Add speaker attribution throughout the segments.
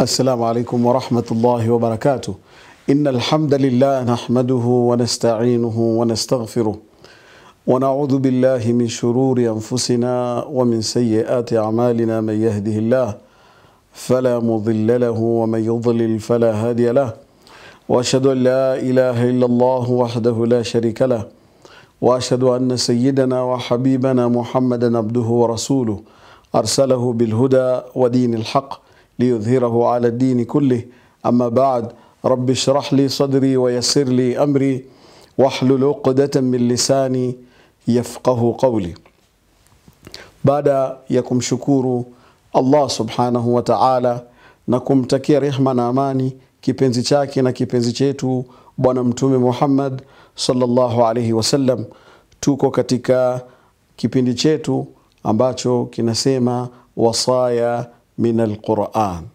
Speaker 1: السلام عليكم ورحمة الله وبركاته إن الحمد لله نحمده ونستعينه ونستغفره ونعوذ بالله من شرور أنفسنا ومن سيئات أعمالنا من يهده الله فلا مضل له ومن يضلل فلا هادي له وأشهد أن لا إله إلا الله وحده لا شريك له وأشهد أن سيدنا وحبيبنا محمدا عبده ورسوله أرسله بالهدى ودين الحق ليظهره على الدين كله أما بعد رب اشرح لي صدري ويسر لي أمري واحلل عقدة من lisani yafqahu qawli. Baada ya kumshukuru Allah subhanahu wa ta'ala na kumtakia rehma na amani kipenzi chake na kipenzi chetu Bwana Mtume Muhammad sallallahu alaihi wasallam, tuko katika kipindi chetu ambacho kinasema wasaya min alquran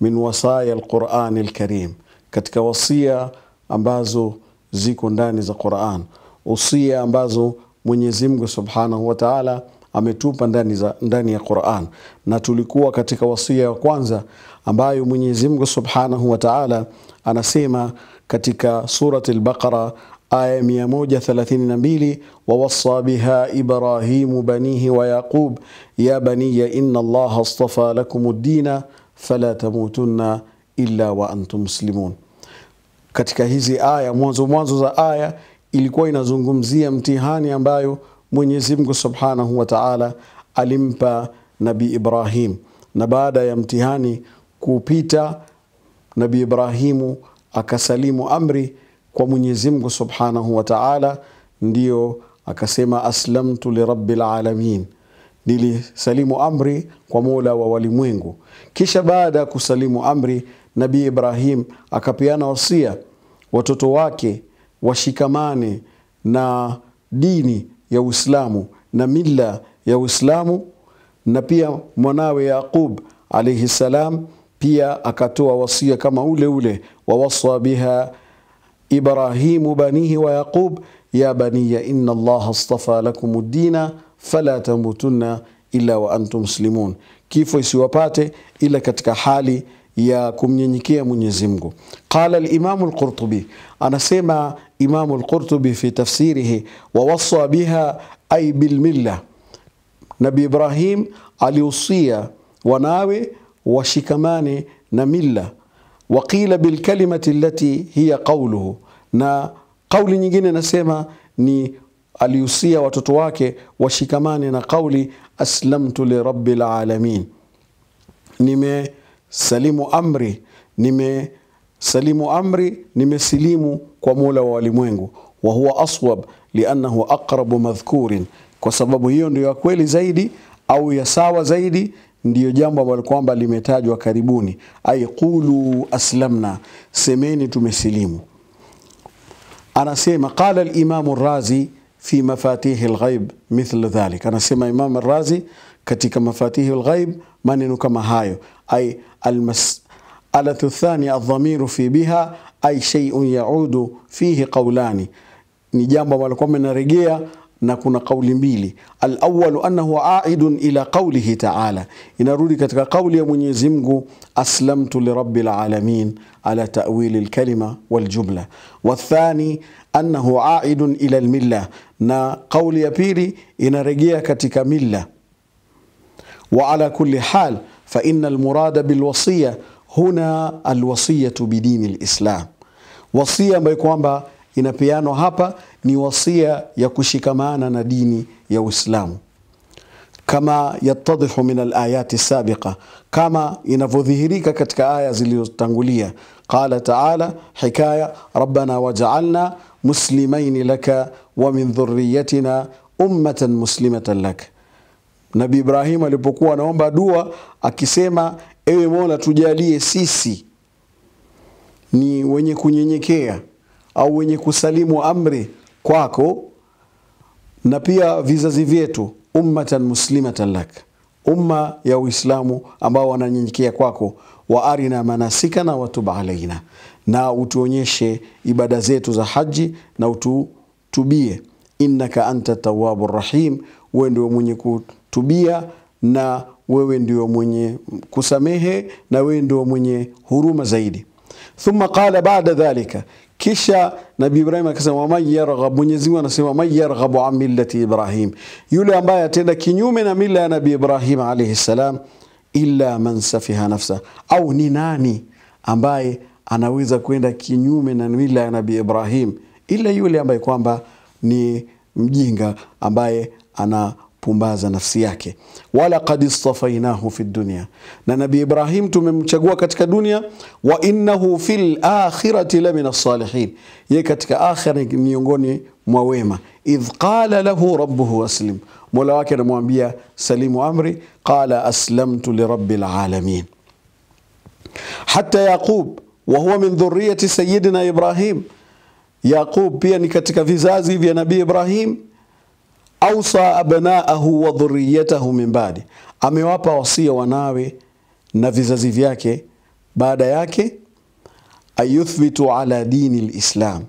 Speaker 1: min wasaya alquran alkarim, katika wasia ambazo ziko ndani za Quran, usia ambazo Mwenyezi Mungu Subhanahu wa Ta'ala ametupa ndani, za, ndani ya Quran, na tulikuwa katika wasia wa kwanza ambayo Mwenyezi Mungu Subhanahu wa Ta'ala anasema katika surati al-Baqara aya 132 wawasa biha ibrahimu banihi wa yaqub ya baniya inna allaha astafa lakum dina fala tamutunna illa wa antum muslimun katika hizi aya mwanzo mwanzo za aya ilikuwa inazungumzia mtihani ambayo Mwenyezi Mungu Subhanahu wa Ta'ala alimpa Nabi Ibrahim, na baada ya mtihani kupita, Nabi Ibrahimu akasalimu amri kwa Mwenyezi Mungu Subhanahu wa Ta'ala, ndiyo akasema aslamtu lirabbil alamin, nilisalimu amri kwa Mola wa walimwengu. Kisha baada ya kusalimu amri, Nabii Ibrahim akapeana wasia watoto wake washikamane na dini ya Uislamu na mila ya Uislamu, na pia mwanawe Yaqub alaihi salam pia akatoa wasia kama ule ule, wawasa biha Ibrahimu banihi wa Yaqub ya baniya inna allaha astafa lakum ddina fala tamutunna illa wa antum muslimun, kifo isiwapate ila katika hali ya kumnyenyekea Mwenyezi Mungu. Qala al-Imam al-Qurtubi, anasema Imam al-Qurtubi fi tafsirihi wa wasa biha ay bil milla, Nabi Ibrahim aliusia wanawe washikamane na milla. Waqila bil kalimati allati hiya qawluhu na kauli nyingine nasema ni aliusia watoto wake washikamane na kauli aslamtu lirabbil alamin, nimesalimu amri, nimesalimu amri, nimesilimu kwa mola wa walimwengu. Wa huwa aswab liannahu aqrabu madhkurin, kwa sababu hiyo ndio ya kweli zaidi au ya sawa zaidi ndiyo jambo ambalo kwamba limetajwa karibuni, ai qulu aslamna, semeni tumesilimu anasema qala al-Imam Razi fi mafatihi al-ghaib mithla dhalik, anasema Imam Razi katika mafatihi al-ghaib maneno kama hayo, ay almas'alatu thaniya adh-dhamiru fi biha ay shay'un yaudu fihi qawlani, ni jambo ambalo kwamba narejea na kuna kauli mbili. Alawalu annahu aidun ila qaulihi taala, inarudi katika kauli ya Mwenyezi Mungu, aslamtu lirabbil alamin ala tawili lkalima waljumla. Wathani annahu aidun ila lmilla, na kauli ya pili inarejea katika milla. Wa ala kulli hal fa inna almurada bilwasiya huna alwasiyatu bidini lislam, wasia ambayo kwamba inapeanwa hapa ni wasia ya kushikamana na dini ya Uislamu kama yatadhihu min alayati sabiqa, kama inavyodhihirika katika aya zilizotangulia. Qala taala hikaya rabbana waj'alna muslimaini laka wa min dhurriyatina ummatan muslimatan laka. Nabi Ibrahim alipokuwa anaomba dua akisema, ewe Mola tujalie sisi ni wenye kunyenyekea au wenye kusalimu amri kwako na pia vizazi vyetu ummatan muslimatan lak umma ya Uislamu ambao wananyenyekea kwako, wa arina manasikana watub alaina, na utuonyeshe ibada zetu za haji na ututubie. Innaka anta tawabu rahim, wewe ndio mwenye kutubia na wewe ndio mwenye kusamehe na wewe ndio mwenye huruma zaidi thumma qala baada dhalika kisha Nabii Ibrahim akasema waman yarghab Mwenyezi Mungu anasema man yarghabu an millati Ibrahim, yule ambaye atenda kinyume na mila ya Nabii Ibrahim alayhi salam, illa man safiha nafsa, au ni nani ambaye anaweza kwenda kinyume na mila ya Nabii Ibrahim, ila yule ambaye kwamba ni mjinga ambaye ana kupumbaza nafsi yake. wala qad istafainahu fi dunya, na Nabii Ibrahim tumemchagua katika dunia. wa innahu fil akhirati lamina salihin, ye katika akhira miongoni mwa wema. idh qala lahu rabbuhu aslim, mola wake anamwambia salimu amri. qala aslamtu lirabbil alamin. hata Yaqub wa huwa min dhurriyati sayyidina Ibrahim, Yaqub pia ni katika vizazi vya Nabii Ibrahim ausa abnaahu wa dhurriyatahu min baadi, amewapa wasia wanawe na vizazi vyake baada yake, ayuthbitu ala dini lislam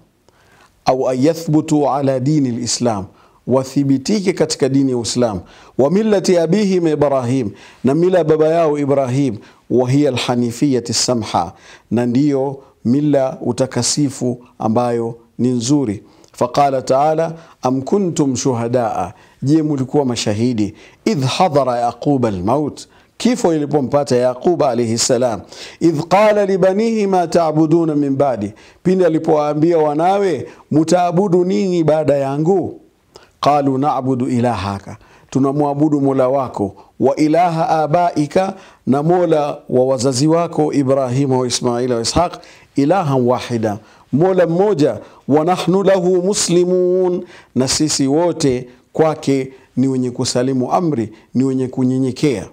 Speaker 1: au ayathbutu ala dini lislam, wathibitike katika dini ya Uislamu. Wa millati abihim Ibrahim, na mila ya baba yao Ibrahim, wa hiya alhanifiyati samha, na ndiyo mila utakasifu ambayo ni nzuri. Faqala taala am kuntum shuhadaa, je mulikuwa mashahidi idh hadhara yaqub almaut kifo ilipompata yaqub alaihi salam, idh qala libanihi ma taabuduna min ba'di, pindi alipowaambia wanawe mutaabudu nini baada yangu? Qalu naabudu ilahaka, tunamwabudu mola wako, wa ilaha abaika, na mola wa wazazi wako Ibrahima wa Ismaila wa Ishaq, ilahan wahida Mola mmoja, wa nahnu lahu muslimun, na sisi wote kwake ni wenye kusalimu amri, ni wenye kunyenyekea.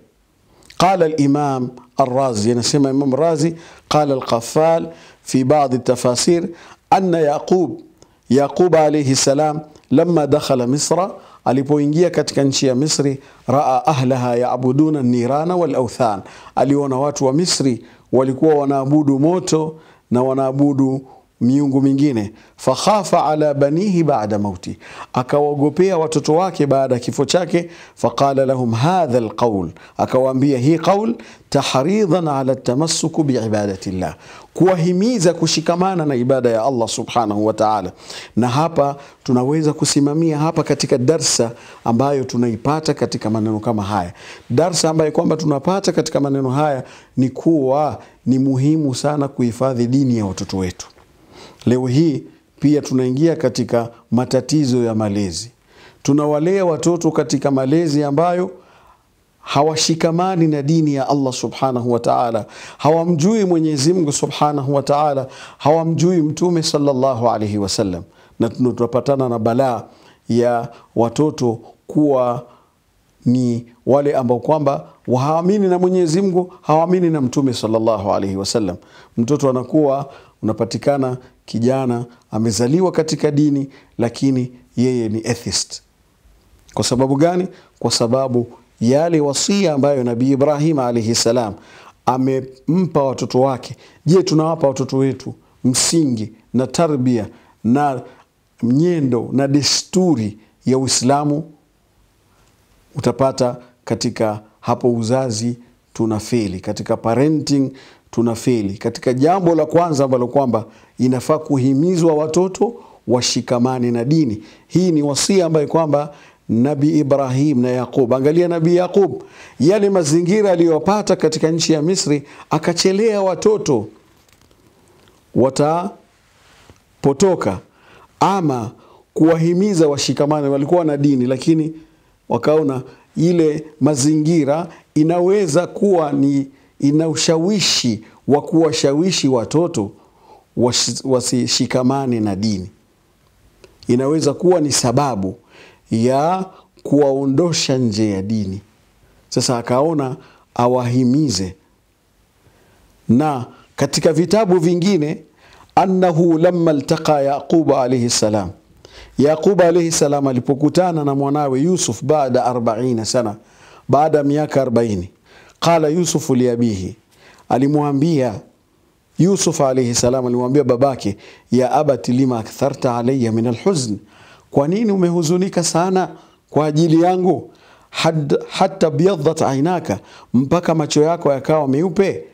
Speaker 1: Qala al-Imam Ar-Razi, anasema Imam Razi, qala al-Qaffal fi ba'd at-tafasir anna Yaqub Yaqub alayhi salam lamma dakhala Misra, alipoingia katika nchi ya Misri, raa ahlaha yaabuduna nirana wal authan, aliona watu wa Misri walikuwa wanaabudu moto na wanaabudu miungu mingine fakhafa ala banihi baada mauti, akawaogopea watoto wake baada ya kifo chake. Faqala lahum hadha alqaul, akawaambia hii qaul tahridan ala tamassuku biibadati llah, kuwahimiza kushikamana na ibada ya Allah subhanahu wa ta'ala. Na hapa tunaweza kusimamia hapa katika darsa ambayo tunaipata katika maneno kama haya. Darsa ambayo kwamba tunapata katika maneno haya ni kuwa ni muhimu sana kuhifadhi dini ya watoto wetu Leo hii pia tunaingia katika matatizo ya malezi. Tunawalea watoto katika malezi ambayo hawashikamani na dini ya Allah subhanahu wa ta'ala, hawamjui Mwenyezi Mungu subhanahu wa ta'ala, hawamjui Mtume sallallahu alaihi wasallam, na tunapatana na balaa ya watoto kuwa ni wale ambao kwamba hawaamini na Mwenyezi Mungu, hawaamini na Mtume sallallahu alaihi wasallam. Mtoto anakuwa unapatikana kijana amezaliwa katika dini lakini yeye ni atheist. Kwa sababu gani? Kwa sababu yale wasia ambayo Nabii Ibrahim alaihi salam amempa watoto wake. Je, tunawapa watoto wetu msingi na tarbia na mnyendo na desturi ya Uislamu? Utapata katika hapo uzazi tuna feli katika parenting tunafeli katika jambo la kwanza ambalo kwamba inafaa kuhimizwa watoto washikamane na dini. Hii ni wasia ambayo kwamba Nabi Ibrahim na Yaqub. Angalia Nabi Yaqub, yale mazingira aliyopata katika nchi ya Misri, akachelea watoto watapotoka, ama kuwahimiza washikamane. Walikuwa na dini, lakini wakaona ile mazingira inaweza kuwa ni ina ushawishi wa kuwashawishi watoto wasishikamane na dini. Inaweza kuwa ni sababu ya kuwaondosha nje ya dini. Sasa akaona awahimize, na katika vitabu vingine annahu lamma ltaqa yaquba alaihi salam Yaquba alaihi salam alipokutana na mwanawe Yusuf baada 40 sana, baada ya miaka 40 Qala Yusufu liabihi, alimwambia Yusuf alayhi salam, alimwambia babake, ya abati lima aktharta alayya min alhuzn, kwa nini umehuzunika sana kwa ajili yangu? Had, hatta biyadhat ainaka, mpaka macho yako yakawa meupe.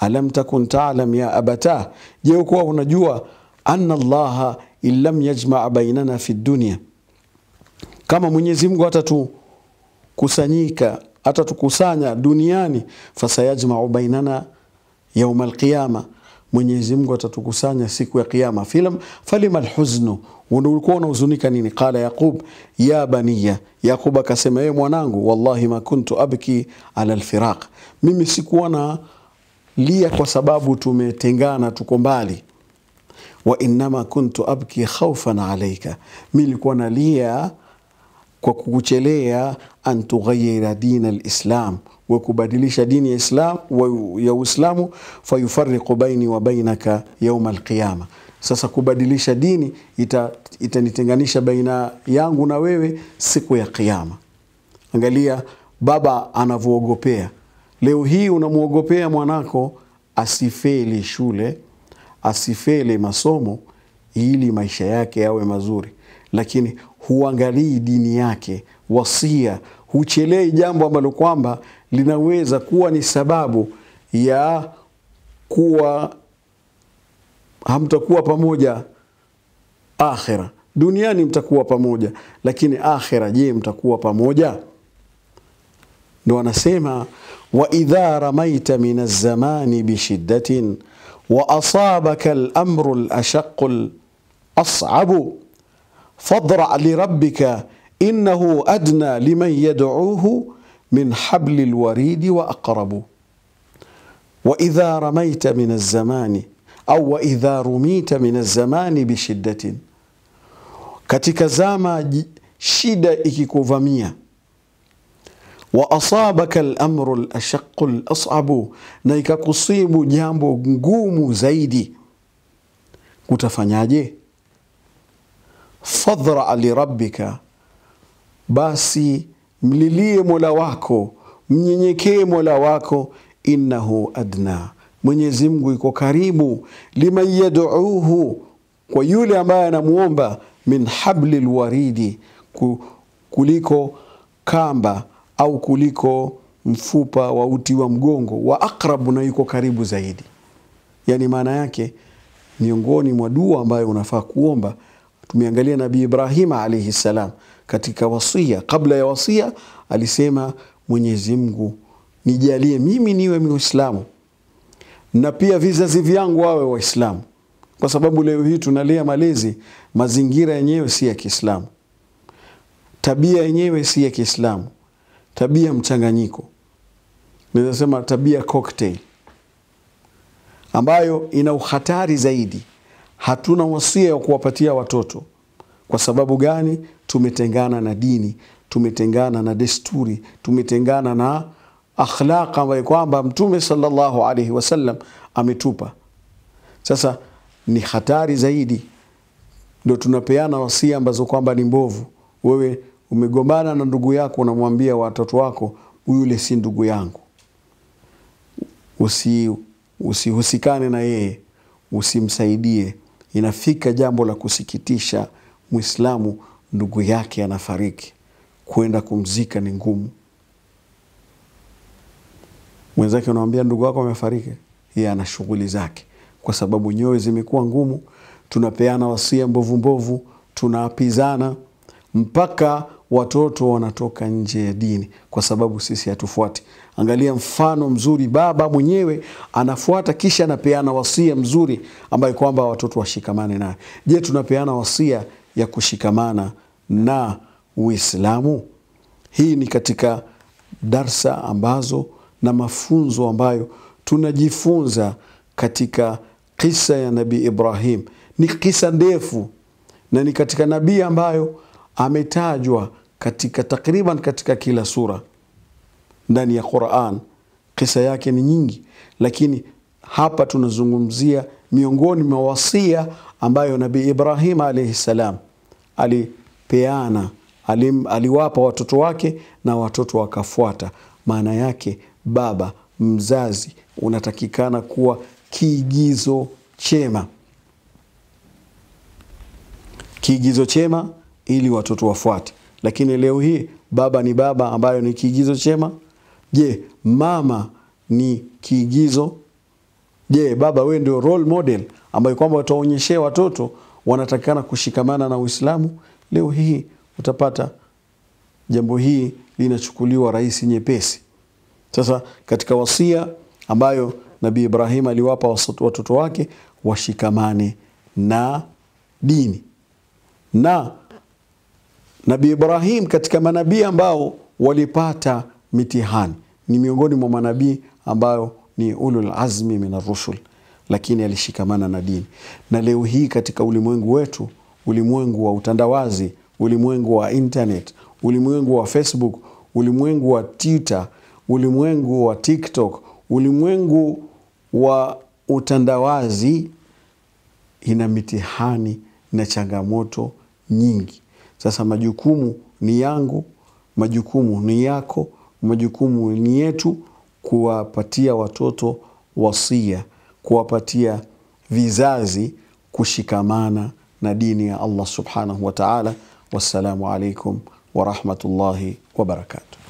Speaker 1: Alam takun taalam ya abata, je, ukuwa unajua anna Allaha in lam yajmaa bainana fi dunia, kama Mwenyezi Mungu kusanyika atatukusanya duniani fasayajmau bainana yauma alqiyama Mwenyezi Mungu atatukusanya siku ya kiyama. Filam falima alhuznu, ulikuwa unahuzunika nini? Qala Yaqub ya baniya, Yaqub akasema ye ee mwanangu, wallahi ma kuntu abki ala alfiraq, mimi sikuwa na lia kwa sababu tumetengana, tuko mbali. Wa innama kuntu abki alaika, mi likuwa na lia kwa kukuchelea an tughayira dina lislam wa kubadilisha dini ya islam ya uislamu fayufariqu baini wa bainaka yauma alqiyama sasa kubadilisha dini itanitenganisha ita baina yangu na wewe siku ya kiyama angalia baba anavyoogopea leo hii unamwogopea mwanako asifeli shule asifeli masomo ili maisha yake yawe mazuri lakini huangalii dini yake, wasia huchelei jambo ambalo kwamba linaweza kuwa ni sababu ya kuwa hamtakuwa pamoja akhira. Duniani mtakuwa pamoja, lakini akhira, je, mtakuwa pamoja? Ndo anasema wa idha ramaita min azamani bishiddatin wa asabaka al-amru al-ashaqqu al-as'abu فاضرع لربك إنه أدنى لمن يدعوه من حبل الوريد وأقرب وإذا رميت من الزمان au waidha rumita min zamani bishiddatin, katika zama shida ikikuvamia. Wa asabaka al-amru al-ashaqqu al-as'abu, na ikakusibu jambo ngumu zaidi, utafanyaje? fadhraa lirabbika, basi mlilie mola wako, mnyenyekee mola wako, innahu adna, Mwenyezi Mungu karibu, liman yaduuhu, kwa yule ambaye anamwomba min habli lwaridi, kuliko kamba au kuliko mfupa wa uti wa mgongo wa akrabu, na yuko karibu zaidi. Yani maana yake miongoni mwa dua ambayo unafaa kuomba Tumeangalia Nabii Ibrahima alaihi salam katika wasia, kabla ya wasia alisema, Mwenyezi Mungu nijalie mimi niwe Muislamu na pia vizazi vyangu wawe Waislamu, kwa sababu leo hii tunalea malezi, mazingira yenyewe si ya Kiislamu, tabia yenyewe si ya Kiislamu, tabia mchanganyiko, naweza sema tabia cocktail ambayo ina uhatari zaidi hatuna wasia wa kuwapatia watoto. Kwa sababu gani? Tumetengana na dini, tumetengana na desturi, tumetengana na akhlaq ambayo kwamba Mtume sallallahu alaihi wasallam ametupa. Sasa ni hatari zaidi, ndo tunapeana wasia ambazo kwamba ni mbovu. Wewe umegombana na ndugu yako, unamwambia watoto wako, yule si ndugu yangu, usihusikane usi na yeye, usimsaidie, Inafika jambo la kusikitisha, Mwislamu ndugu yake anafariki, kwenda kumzika ni ngumu. Mwenzake unamwambia ndugu wako amefariki, yeye ana shughuli zake, kwa sababu nyoyo zimekuwa ngumu, tunapeana wasia mbovu mbovu, tunaapizana mpaka watoto wanatoka nje ya dini kwa sababu sisi hatufuati. Angalia mfano mzuri, baba mwenyewe anafuata kisha anapeana wasia mzuri ambayo kwamba watoto washikamane naye. Je, tunapeana wasia ya kushikamana na Uislamu? Hii ni katika darsa ambazo na mafunzo ambayo tunajifunza katika kisa ya Nabii Ibrahim. Ni kisa ndefu na ni katika nabii ambayo ametajwa katika takriban katika kila sura ndani ya Qur'an. Kisa yake ni nyingi, lakini hapa tunazungumzia miongoni mwa wasia ambayo Nabii Ibrahim alayhi salam alipeana, aliwapa watoto wake na watoto wakafuata. Maana yake baba mzazi unatakikana kuwa kiigizo chema, kiigizo chema ili watoto wafuate. Lakini leo hii baba ni baba ambayo ni kiigizo chema. Je, mama ni kiigizo? Je, baba wewe ndio role model ambayo kwamba utaonyeshea watoto wanatakikana kushikamana na Uislamu? Leo hii utapata jambo hii linachukuliwa rahisi nyepesi. Sasa katika wasia ambayo Nabii Ibrahim aliwapa watoto wake washikamane na dini na Nabii Ibrahim katika manabii ambao walipata mitihani ni miongoni mwa manabii ambayo ni ulul azmi min rusul, lakini alishikamana na dini. Na leo hii katika ulimwengu wetu, ulimwengu wa utandawazi, ulimwengu wa internet, ulimwengu wa Facebook, ulimwengu wa Twitter, ulimwengu wa TikTok, ulimwengu wa utandawazi, ina mitihani na changamoto nyingi sasa majukumu ni yangu, majukumu ni yako, majukumu ni yetu kuwapatia watoto wasia, kuwapatia vizazi kushikamana na dini ya Allah subhanahu wa ta'ala. Wassalamu alaikum warahmatullahi wabarakatuh.